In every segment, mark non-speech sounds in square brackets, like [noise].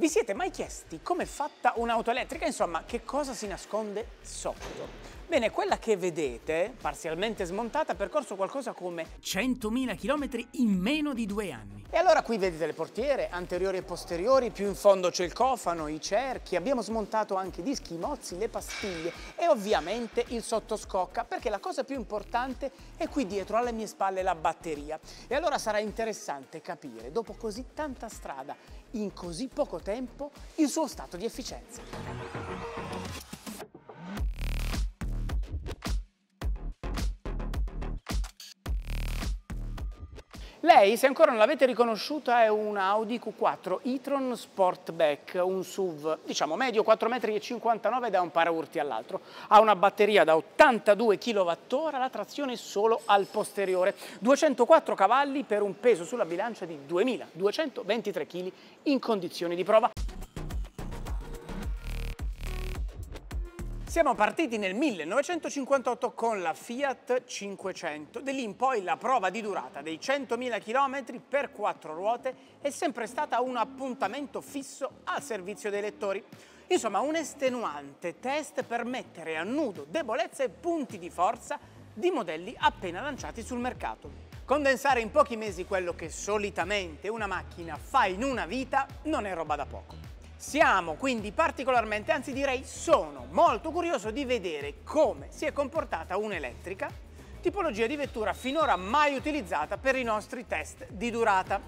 Vi siete mai chiesti come è fatta un'auto elettrica? Insomma, che cosa si nasconde sotto? Bene, quella che vedete, parzialmente smontata, ha percorso qualcosa come 100.000 km in meno di due anni. E allora qui vedete le portiere, anteriori e posteriori, più in fondo c'è il cofano, i cerchi, abbiamo smontato anche i dischi, i mozzi, le pastiglie e ovviamente il sottoscocca, perché la cosa più importante è qui dietro alle mie spalle la batteria. E allora sarà interessante capire, dopo così tanta strada in così poco tempo il suo stato di efficienza. Lei, se ancora non l'avete riconosciuta, è un Audi Q4 e-tron Sportback, un SUV, diciamo, medio 4,59 m da un paraurti all'altro. Ha una batteria da 82 kWh, la trazione solo al posteriore, 204 cavalli per un peso sulla bilancia di 2.223 kg in condizioni di prova. Siamo partiti nel 1958 con la Fiat 500. Da lì in poi la prova di durata dei 100.000 km per quattro ruote è sempre stata un appuntamento fisso al servizio dei lettori. Insomma, un estenuante test per mettere a nudo debolezze e punti di forza di modelli appena lanciati sul mercato. Condensare in pochi mesi quello che solitamente una macchina fa in una vita non è roba da poco. Siamo quindi particolarmente, anzi direi sono molto curioso di vedere come si è comportata un'elettrica, tipologia di vettura finora mai utilizzata per i nostri test di durata,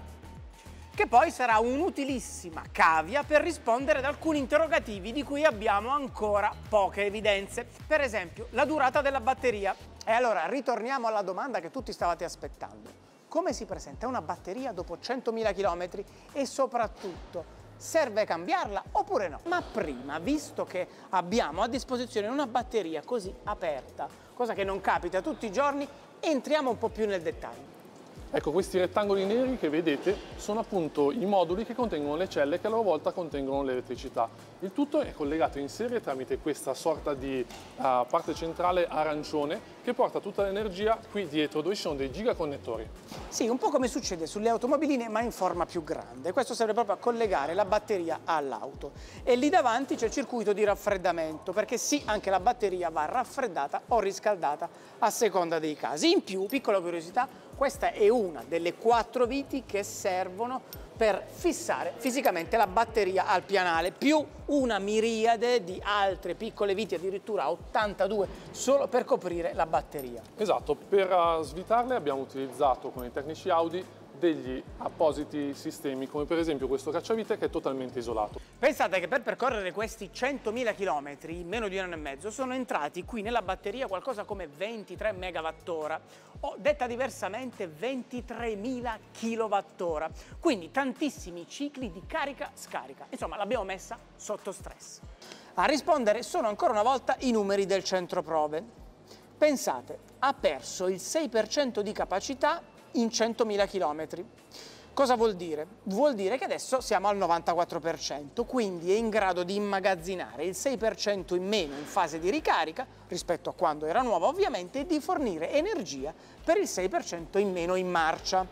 che poi sarà un'utilissima cavia per rispondere ad alcuni interrogativi di cui abbiamo ancora poche evidenze, per esempio la durata della batteria. E allora ritorniamo alla domanda che tutti stavate aspettando. Come si presenta una batteria dopo 100.000 km e soprattutto serve cambiarla oppure no. Ma prima, visto che abbiamo a disposizione una batteria così aperta, cosa che non capita tutti i giorni, entriamo un po' più nel dettaglio. Ecco, questi rettangoli neri che vedete sono appunto i moduli che contengono le celle che a loro volta contengono l'elettricità. Il tutto è collegato in serie tramite questa sorta di uh, parte centrale arancione che porta tutta l'energia qui dietro dove ci sono dei gigaconnettori. Sì, un po' come succede sulle automobiline ma in forma più grande. Questo serve proprio a collegare la batteria all'auto. E lì davanti c'è il circuito di raffreddamento perché sì, anche la batteria va raffreddata o riscaldata a seconda dei casi. In più, piccola curiosità, questa è una delle quattro viti che servono per fissare fisicamente la batteria al pianale, più una miriade di altre piccole viti, addirittura 82, solo per coprire la batteria. Esatto, per eh, svitarle abbiamo utilizzato con i tecnici Audi degli appositi sistemi come per esempio questo cacciavite che è totalmente isolato. Pensate che per percorrere questi 100.000 km in meno di un anno e mezzo sono entrati qui nella batteria qualcosa come 23 MWh o detta diversamente 23.000 kWh, quindi tantissimi cicli di carica-scarica, insomma l'abbiamo messa sotto stress. A rispondere sono ancora una volta i numeri del centro prove. Pensate, ha perso il 6% di capacità in 100.000 km. Cosa vuol dire? Vuol dire che adesso siamo al 94%, quindi è in grado di immagazzinare il 6% in meno in fase di ricarica, rispetto a quando era nuova ovviamente, e di fornire energia per il 6% in meno in marcia.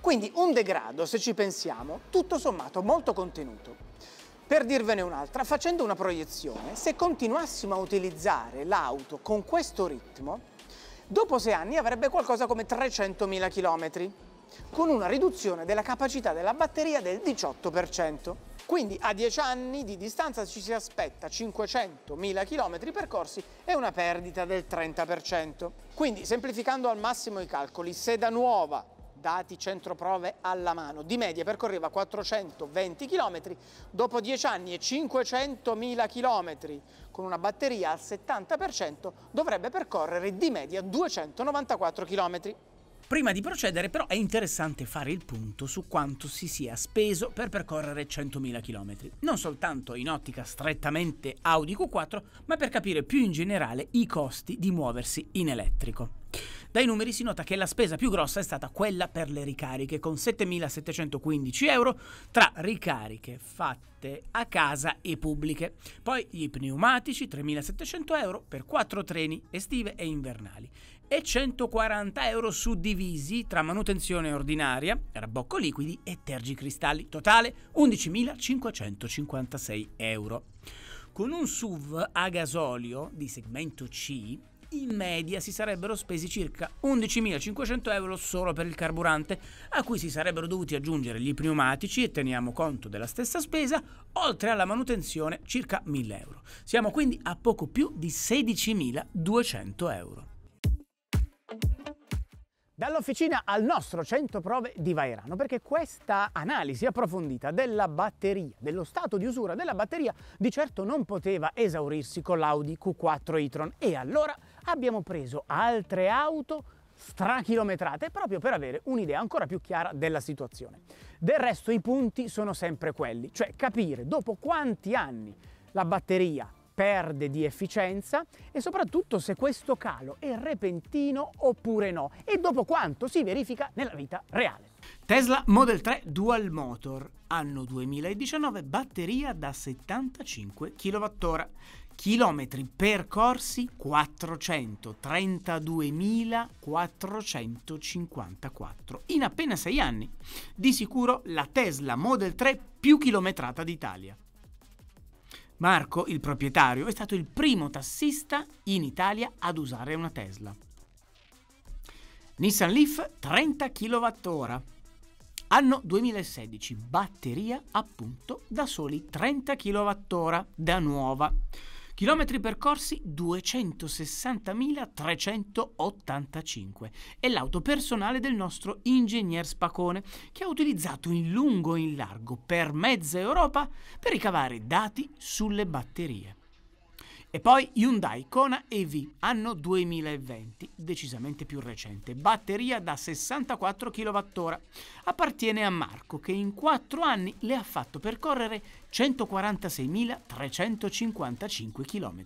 Quindi un degrado, se ci pensiamo, tutto sommato molto contenuto. Per dirvene un'altra, facendo una proiezione, se continuassimo a utilizzare l'auto con questo ritmo, Dopo sei anni avrebbe qualcosa come 300.000 km, con una riduzione della capacità della batteria del 18%. Quindi a 10 anni di distanza ci si aspetta 500.000 km percorsi e una perdita del 30%. Quindi semplificando al massimo i calcoli, se da nuova dati centroprove alla mano. Di media percorreva 420 km, dopo 10 anni e 500.000 km con una batteria al 70% dovrebbe percorrere di media 294 km. Prima di procedere però è interessante fare il punto su quanto si sia speso per percorrere 100.000 km, non soltanto in ottica strettamente Audi Q4, ma per capire più in generale i costi di muoversi in elettrico. Dai numeri si nota che la spesa più grossa è stata quella per le ricariche, con 7.715 euro tra ricariche fatte a casa e pubbliche. Poi gli pneumatici, 3.700 euro per quattro treni estive e invernali e 140 euro suddivisi tra manutenzione ordinaria, rabocco liquidi e tergicristalli, totale 11.556 euro. Con un SUV a gasolio di segmento C in media si sarebbero spesi circa 11.500 euro solo per il carburante, a cui si sarebbero dovuti aggiungere gli pneumatici e teniamo conto della stessa spesa, oltre alla manutenzione circa 1.000 euro. Siamo quindi a poco più di 16.200 euro. Dall'officina al nostro centro prove di Vairano, perché questa analisi approfondita della batteria, dello stato di usura della batteria, di certo non poteva esaurirsi con l'Audi Q4 e-tron e allora abbiamo preso altre auto strachilometrate proprio per avere un'idea ancora più chiara della situazione. Del resto i punti sono sempre quelli, cioè capire dopo quanti anni la batteria perde di efficienza e soprattutto se questo calo è repentino oppure no e dopo quanto si verifica nella vita reale. Tesla Model 3 Dual Motor, anno 2019, batteria da 75 kWh chilometri percorsi 432.454 in appena 6 anni. Di sicuro la Tesla Model 3 più chilometrata d'Italia. Marco, il proprietario, è stato il primo tassista in Italia ad usare una Tesla. Nissan Leaf 30 kWh. Anno 2016, batteria appunto da soli 30 kWh da nuova. Chilometri percorsi 260.385. È l'auto personale del nostro ingegner Spacone, che ha utilizzato in lungo e in largo per mezza Europa per ricavare dati sulle batterie. E poi Hyundai Kona EV, anno 2020, decisamente più recente, batteria da 64 kWh. Appartiene a Marco che in 4 anni le ha fatto percorrere 146.355 km.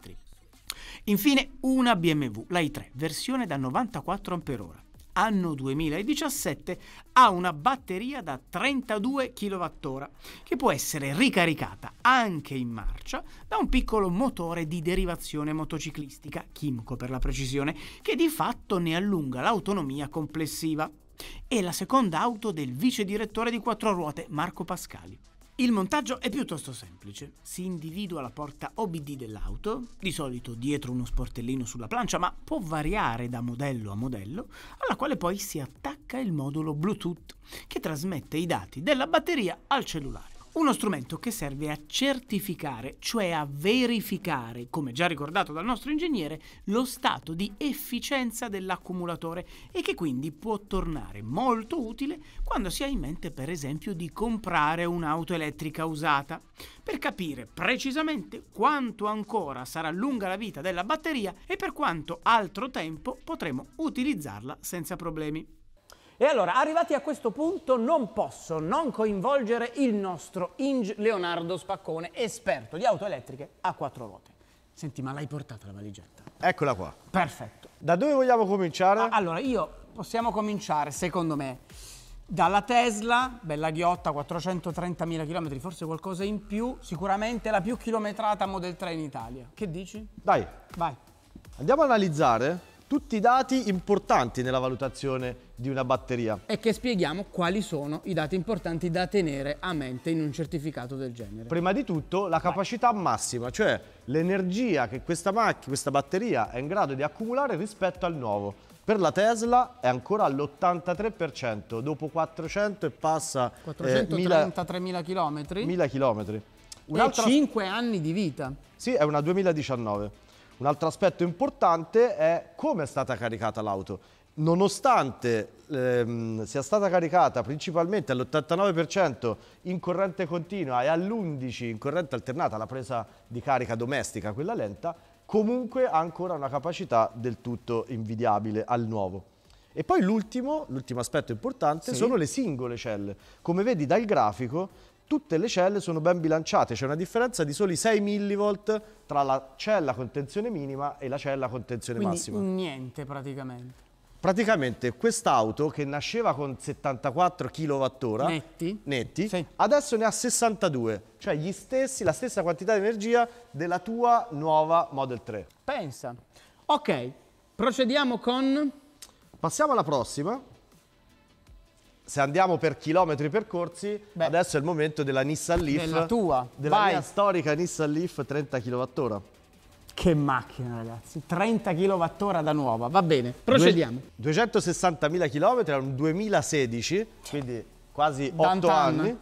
Infine una BMW, la i3, versione da 94 Ah anno 2017, ha una batteria da 32 kWh che può essere ricaricata anche in marcia da un piccolo motore di derivazione motociclistica, Chimco per la precisione, che di fatto ne allunga l'autonomia complessiva. È la seconda auto del vice direttore di quattro ruote, Marco Pascali. Il montaggio è piuttosto semplice. Si individua la porta OBD dell'auto, di solito dietro uno sportellino sulla plancia, ma può variare da modello a modello, alla quale poi si attacca il modulo Bluetooth che trasmette i dati della batteria al cellulare. Uno strumento che serve a certificare, cioè a verificare, come già ricordato dal nostro ingegnere, lo stato di efficienza dell'accumulatore e che quindi può tornare molto utile quando si ha in mente per esempio di comprare un'auto elettrica usata. Per capire precisamente quanto ancora sarà lunga la vita della batteria e per quanto altro tempo potremo utilizzarla senza problemi. E allora, arrivati a questo punto, non posso non coinvolgere il nostro Inge Leonardo Spaccone, esperto di auto elettriche a quattro ruote. Senti, ma l'hai portata la valigetta? Eccola qua. Perfetto. Da dove vogliamo cominciare? allora, io possiamo cominciare, secondo me, dalla Tesla, bella ghiotta, 430.000 km, forse qualcosa in più, sicuramente la più chilometrata Model 3 in Italia. Che dici? Dai. Vai. Andiamo a analizzare tutti i dati importanti nella valutazione di una batteria. E che spieghiamo quali sono i dati importanti da tenere a mente in un certificato del genere. Prima di tutto la capacità massima, cioè l'energia che questa, questa batteria è in grado di accumulare rispetto al nuovo. Per la Tesla è ancora all'83%, dopo 400 e passa... 433.000 eh, km. 1.000 km. Un'altra... 5 anni di vita. Sì, è una 2019. Un altro aspetto importante è come è stata caricata l'auto. Nonostante ehm, sia stata caricata principalmente all'89% in corrente continua e all'11% in corrente alternata, la presa di carica domestica, quella lenta, comunque ha ancora una capacità del tutto invidiabile al nuovo. E poi l'ultimo, aspetto importante, sì. sono le singole celle. Come vedi dal grafico, tutte le celle sono ben bilanciate, c'è una differenza di soli 6 millivolt tra la cella con tensione minima e la cella con tensione Quindi massima. niente praticamente. Praticamente quest'auto che nasceva con 74 kWh netti, netti sì. adesso ne ha 62, cioè stessi, la stessa quantità di energia della tua nuova Model 3. Pensa. Ok, procediamo con... Passiamo alla prossima se andiamo per chilometri percorsi, Beh. adesso è il momento della Nissan Leaf. Della tua. Della Vai. mia storica Nissan Leaf 30 kWh. Che macchina ragazzi, 30 kWh da nuova, va bene, procediamo. 260.000 km, un 2016, quindi quasi Dan 8 anni.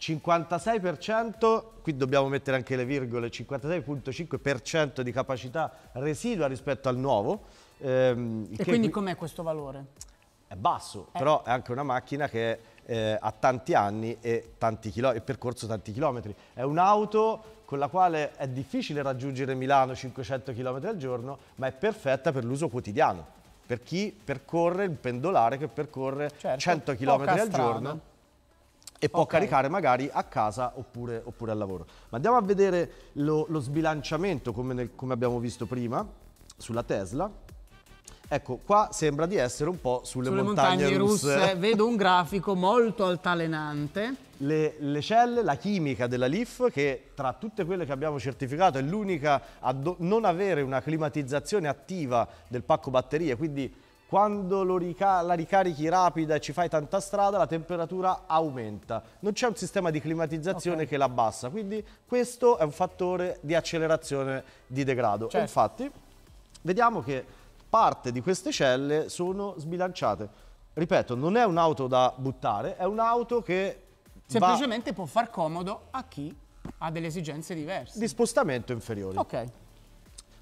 56%, qui dobbiamo mettere anche le virgole, 56.5% di capacità residua rispetto al nuovo. Ehm, e quindi com'è questo valore? è basso, eh. però è anche una macchina che eh, ha tanti anni e tanti e percorso tanti chilometri. È un'auto con la quale è difficile raggiungere Milano 500 km al giorno, ma è perfetta per l'uso quotidiano, per chi percorre, il pendolare che percorre certo, 100 km al strada. giorno e può okay. caricare magari a casa oppure, oppure, al lavoro. Ma andiamo a vedere lo, lo sbilanciamento come, nel, come abbiamo visto prima sulla Tesla. Ecco, qua sembra di essere un po' sulle, sulle montagne, montagne russe. russe. [laughs] Vedo un grafico molto altalenante. Le, le, celle, la chimica della LIF, che tra tutte quelle che abbiamo certificato è l'unica a non avere una climatizzazione attiva del pacco batterie, quindi quando rica la ricarichi rapida e ci fai tanta strada la temperatura aumenta. Non c'è un sistema di climatizzazione okay. che la abbassa, quindi questo è un fattore di accelerazione di degrado. Certo. Infatti vediamo che parte di queste celle sono sbilanciate. Ripeto, non è un'auto da buttare, è un'auto che... Semplicemente va... può far comodo a chi ha delle esigenze diverse. Di spostamento inferiore. Ok.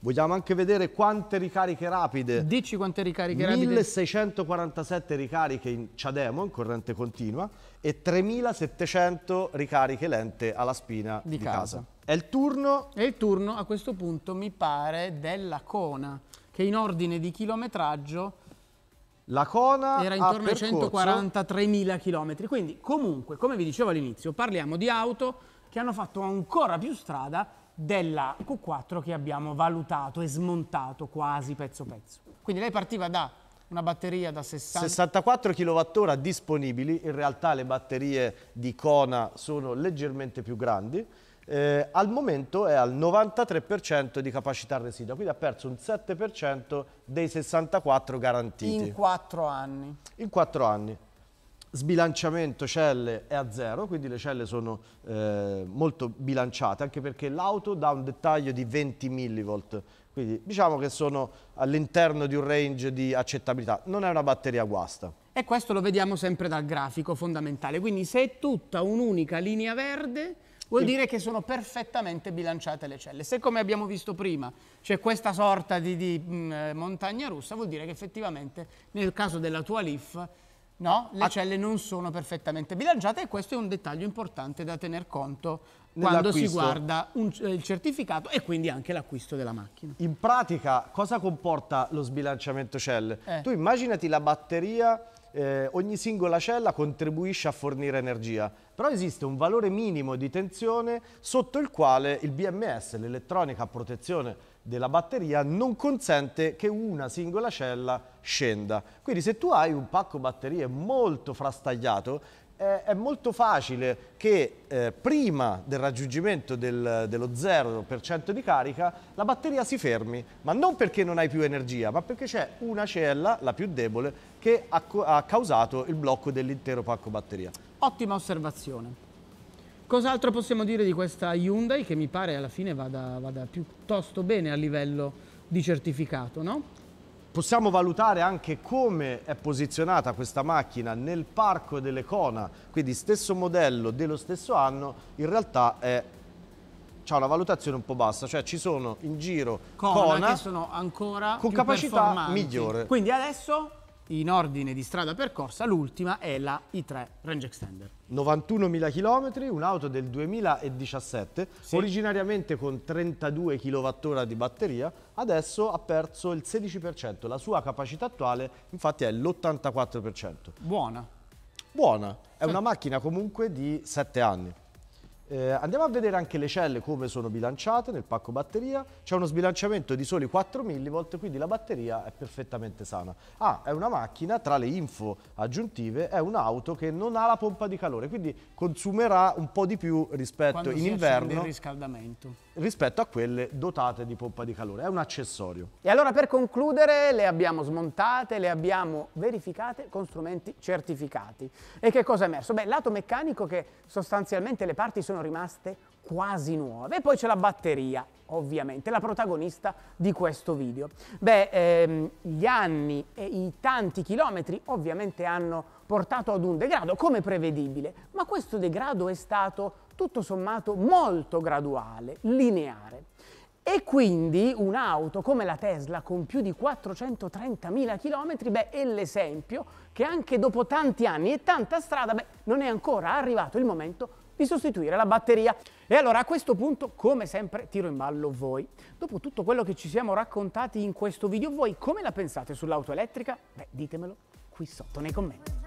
Vogliamo anche vedere quante ricariche rapide. Dici quante ricariche 1647 rapide. 1647 ricariche in Ciademo, in corrente continua, e 3700 ricariche lente alla spina di, di casa. casa. È il turno... È il turno, a questo punto, mi pare, della Cona che in ordine di chilometraggio la Kona era intorno ai 143.000 km. Quindi comunque, come vi dicevo all'inizio, parliamo di auto che hanno fatto ancora più strada della Q4 che abbiamo valutato e smontato quasi pezzo pezzo. Quindi lei partiva da una batteria da 60... 64 kWh disponibili, in realtà le batterie di Kona sono leggermente più grandi, eh, al momento è al 93% di capacità residua, quindi ha perso un 7% dei 64 garantiti. In 4 anni. In 4 anni. Sbilanciamento celle è a zero, quindi le celle sono eh, molto bilanciate, anche perché l'auto dà un dettaglio di 20 millivolt, quindi diciamo che sono all'interno di un range di accettabilità, non è una batteria guasta. E questo lo vediamo sempre dal grafico fondamentale, quindi se è tutta un'unica linea verde vuol dire che sono perfettamente bilanciate le celle. Se come abbiamo visto prima c'è questa sorta di, di mh, mm, eh, montagna russa, vuol dire che effettivamente nel caso della tua LIF no, le celle non sono perfettamente bilanciate e questo è un dettaglio importante da tener conto quando si guarda un, eh, il certificato e quindi anche l'acquisto della macchina. In pratica cosa comporta lo sbilanciamento celle? Eh. Tu immaginati la batteria eh, ogni singola cella contribuisce a fornire energia, però esiste un valore minimo di tensione sotto il quale il BMS, l'elettronica a protezione della batteria, non consente che una singola cella scenda. Quindi se tu hai un pacco batterie molto frastagliato, è molto facile che eh, prima del raggiungimento del, dello 0% di carica la batteria si fermi, ma non perché non hai più energia, ma perché c'è una cella, la più debole, che ha, ha causato il blocco dell'intero pacco batteria. Ottima osservazione. Cos'altro possiamo dire di questa Hyundai che mi pare alla fine vada, vada piuttosto bene a livello di certificato, no? Possiamo valutare anche come è posizionata questa macchina nel parco delle dell'Econa, quindi stesso modello dello stesso anno, in realtà è ha una valutazione un po' bassa, cioè ci sono in giro Kona, Kona che sono ancora con capacità migliore. Quindi adesso in ordine di strada percorsa, l'ultima è la i3 Range Extender. 91.000 km, un'auto del 2017, sì. originariamente con 32 kWh di batteria, adesso ha perso il 16%, la sua capacità attuale infatti è l'84%. Buona. Buona, è sì. una macchina comunque di 7 anni. Eh, andiamo a vedere anche le celle come sono bilanciate nel pacco batteria. C'è uno sbilanciamento di soli 4 mV, quindi la batteria è perfettamente sana. Ah, è una macchina, tra le info aggiuntive, è un'auto che non ha la pompa di calore, quindi consumerà un po' di più rispetto Quando in inverno. Quando si il riscaldamento rispetto a quelle dotate di pompa di calore, è un accessorio. E allora per concludere le abbiamo smontate, le abbiamo verificate con strumenti certificati. E che cosa è emerso? Beh, lato meccanico che sostanzialmente le parti sono rimaste quasi nuove. E poi c'è la batteria, ovviamente, la protagonista di questo video. Beh, ehm, gli anni e i tanti chilometri ovviamente hanno portato ad un degrado, come prevedibile, ma questo degrado è stato tutto sommato molto graduale, lineare. E quindi un'auto come la Tesla con più di 430.000 km beh, è l'esempio che anche dopo tanti anni e tanta strada beh, non è ancora arrivato il momento di sostituire la batteria. E allora a questo punto, come sempre, tiro in ballo voi. Dopo tutto quello che ci siamo raccontati in questo video, voi come la pensate sull'auto elettrica? Beh, ditemelo qui sotto nei commenti.